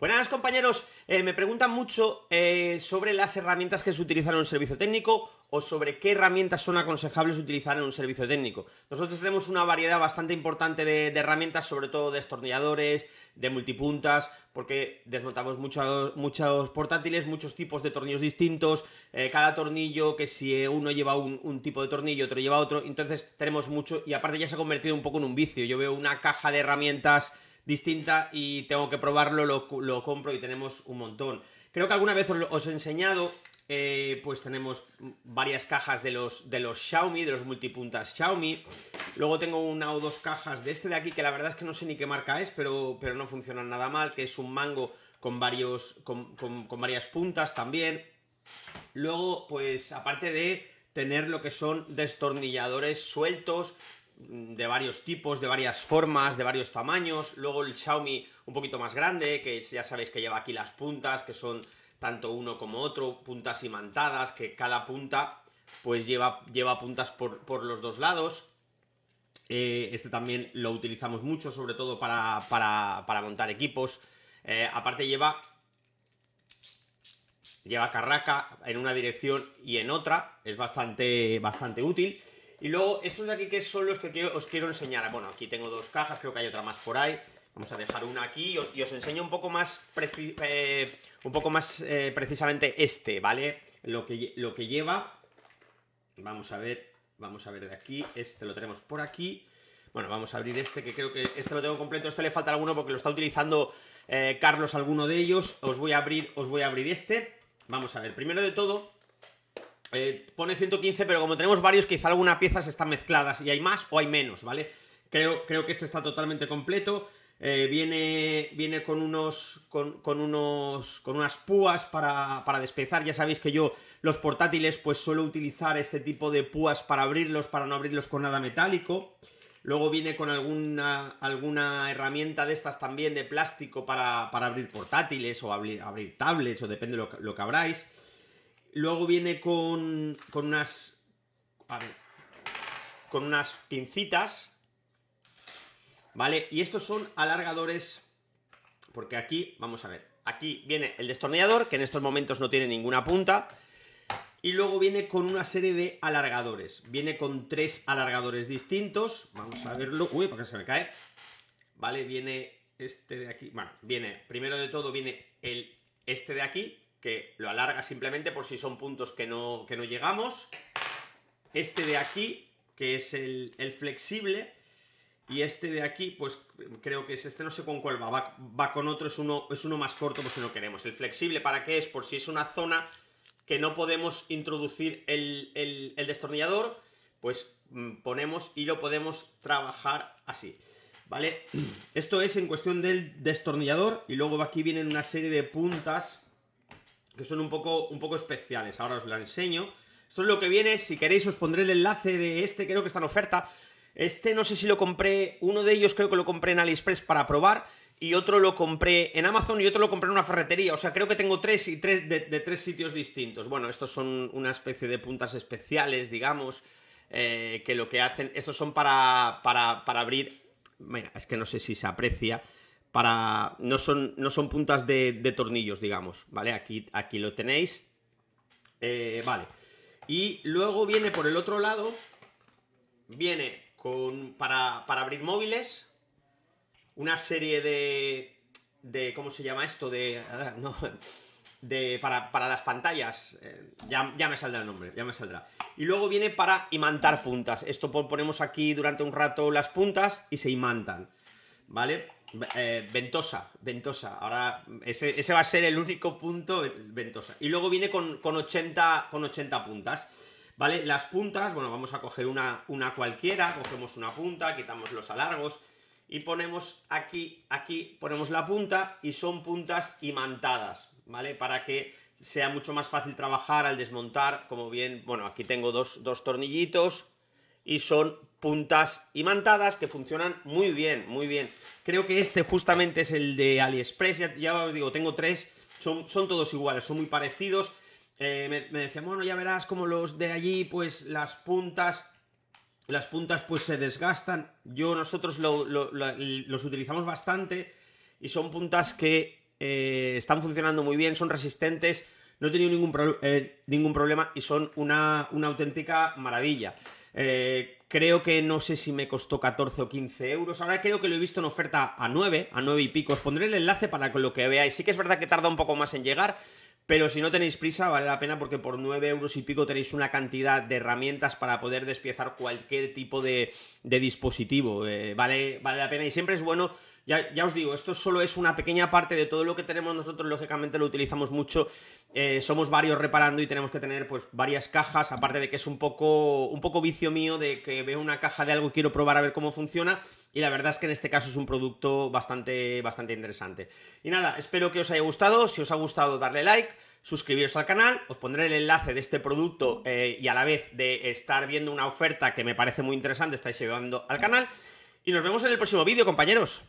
Buenas pues compañeros, eh, me preguntan mucho eh, sobre las herramientas que se utilizan en un servicio técnico o sobre qué herramientas son aconsejables utilizar en un servicio técnico. Nosotros tenemos una variedad bastante importante de, herramientas, sobre todo de estornilladores, de multipuntas, porque desmontamos muchos, portátiles, muchos tipos de tornillos distintos, eh, cada tornillo, que si uno lleva un, tipo de tornillo, otro lleva otro, entonces tenemos mucho y aparte ya se ha convertido un poco en un vicio. Yo veo una caja de herramientas distinta y tengo que probarlo, lo, compro y tenemos un montón. Creo que alguna vez os, he enseñado, eh, pues tenemos varias cajas de los, de los Xiaomi, de los multipuntas Xiaomi. Luego tengo una o dos cajas de este de aquí, que la verdad es que no sé ni qué marca es, pero, pero no funciona nada mal, que es un mango con, varios, con varias puntas también. Luego, pues aparte de tener lo que son destornilladores sueltos, de varios tipos, de varias formas, de varios tamaños. Luego el Xiaomi un poquito más grande, que ya sabéis que lleva aquí las puntas, que son tanto uno como otro, puntas imantadas, que cada punta pues lleva, lleva puntas por, los dos lados. Eh, este también lo utilizamos mucho, sobre todo para, montar equipos. Eh, aparte lleva lleva carraca en una dirección y en otra, es bastante, bastante útil. Y luego, estos de aquí que son los que os quiero enseñar. Bueno, aquí tengo dos cajas, creo que hay otra más por ahí. Vamos a dejar una aquí y os, enseño un poco más, eh, un poco más eh, precisamente este, ¿vale? Lo que, lo que lleva. Vamos a ver, vamos a ver de aquí. Este lo tenemos por aquí. Bueno, vamos a abrir este, que creo que este lo tengo completo. Este le falta alguno porque lo está utilizando eh, Carlos, alguno de ellos. Os voy a abrir, os voy a abrir este. Vamos a ver, primero de todo, eh, pone 115, pero como tenemos varios, quizá algunas piezas están mezcladas y hay más o hay menos, ¿vale? Creo, creo que este está totalmente completo. Eh, viene, viene con unos. Con, unos. con unas púas para, para despezar. Ya sabéis que yo, los portátiles, pues suelo utilizar este tipo de púas para abrirlos, para no abrirlos con nada metálico. Luego viene con alguna, alguna herramienta de estas también de plástico para, abrir portátiles o abrir, abrir tablets, o depende lo, lo que abráis. Luego viene con, con unas... A ver. Con unas pincitas. ¿Vale? Y estos son alargadores. Porque aquí, vamos a ver. Aquí viene el destornillador, que en estos momentos no tiene ninguna punta. Y luego viene con una serie de alargadores. Viene con tres alargadores distintos. Vamos a verlo. Uy, porque se me cae. Vale, viene este de aquí. Bueno, viene, primero de todo viene el este de aquí, que lo alarga simplemente por si son puntos que no, que no llegamos. Este de aquí, que es el, flexible, y este de aquí, pues creo que es este, no sé con cuál va, va, con otro, es uno, es uno más corto por si no queremos. El flexible, ¿para qué es? Por si es una zona que no podemos introducir el, el destornillador, pues mm, ponemos y lo podemos trabajar así, ¿vale? Esto es en cuestión del destornillador y luego aquí vienen una serie de puntas que son un poco, un poco especiales. Ahora os la enseño. Esto es lo que viene, si queréis os pondré el enlace de este, creo que está en oferta. Este no sé si lo compré, uno de ellos creo que lo compré en AliExpress para probar y otro lo compré en Amazon y otro lo compré en una ferretería. O sea, creo que tengo tres y tres de, tres sitios distintos. Bueno, estos son una especie de puntas especiales, digamos, eh, que lo que hacen, estos son para, para, para abrir... Mira, es que no sé si se aprecia para. No son, no son puntas de, tornillos, digamos, ¿vale? Aquí, aquí lo tenéis. Eh, vale. Y luego viene por el otro lado. Viene con. Para, abrir móviles. Una serie de. de. ¿Cómo se llama esto? De. Ah, de, para, las pantallas. Eh, ya, ya, me saldrá el nombre, ya me saldrá. Y luego viene para imantar puntas. Esto ponemos aquí durante un rato las puntas y se imantan. ¿Vale? Eh, ventosa, ventosa. Ahora, ese, va a ser el único punto, ventosa. Y luego viene con, 80, con puntas. ¿Vale? Las puntas, bueno, vamos a coger una, una cualquiera, cogemos una punta, quitamos los alargos y ponemos aquí, aquí ponemos la punta y son puntas imantadas, ¿vale? Para que sea mucho más fácil trabajar al desmontar, como bien, bueno, aquí tengo dos, dos tornillitos y son puntas imantadas que funcionan muy bien, muy bien. Creo que este justamente es el de AliExpress, ya, os digo, tengo tres, son, son todos iguales, son muy parecidos. Eh, me, decían, bueno, ya verás como los de allí, pues las puntas, las puntas pues se desgastan. Yo, nosotros los utilizamos bastante y son puntas que eh, están funcionando muy bien, son resistentes no he tenido ningún, eh, ningún problema y son una, auténtica maravilla. Eh, creo que no sé si me costó 14 o 15 euros. Ahora creo que lo he visto en oferta a 9, a 9 y pico. Os pondré el enlace para que lo que veáis. Sí que es verdad que tarda un poco más en llegar. Pero si no tenéis prisa, vale la pena porque por 9 euros y pico tenéis una cantidad de herramientas para poder despiezar cualquier tipo de, dispositivo. Eh, vale, vale la pena y siempre es bueno ya, os digo, esto solo es una pequeña parte de todo lo que tenemos nosotros, lógicamente lo utilizamos mucho, eh, somos varios reparando y tenemos que tener pues varias cajas, aparte de que es un poco, un poco vicio mío de que veo una caja de algo y quiero probar a ver cómo funciona, y la verdad es que en este caso es un producto bastante, bastante interesante. Y nada, espero que os haya gustado, si os ha gustado darle like, suscribiros al canal, os pondré el enlace de este producto eh, y a la vez de estar viendo una oferta que me parece muy interesante, estáis llevando al canal. Y nos vemos en el próximo vídeo, compañeros.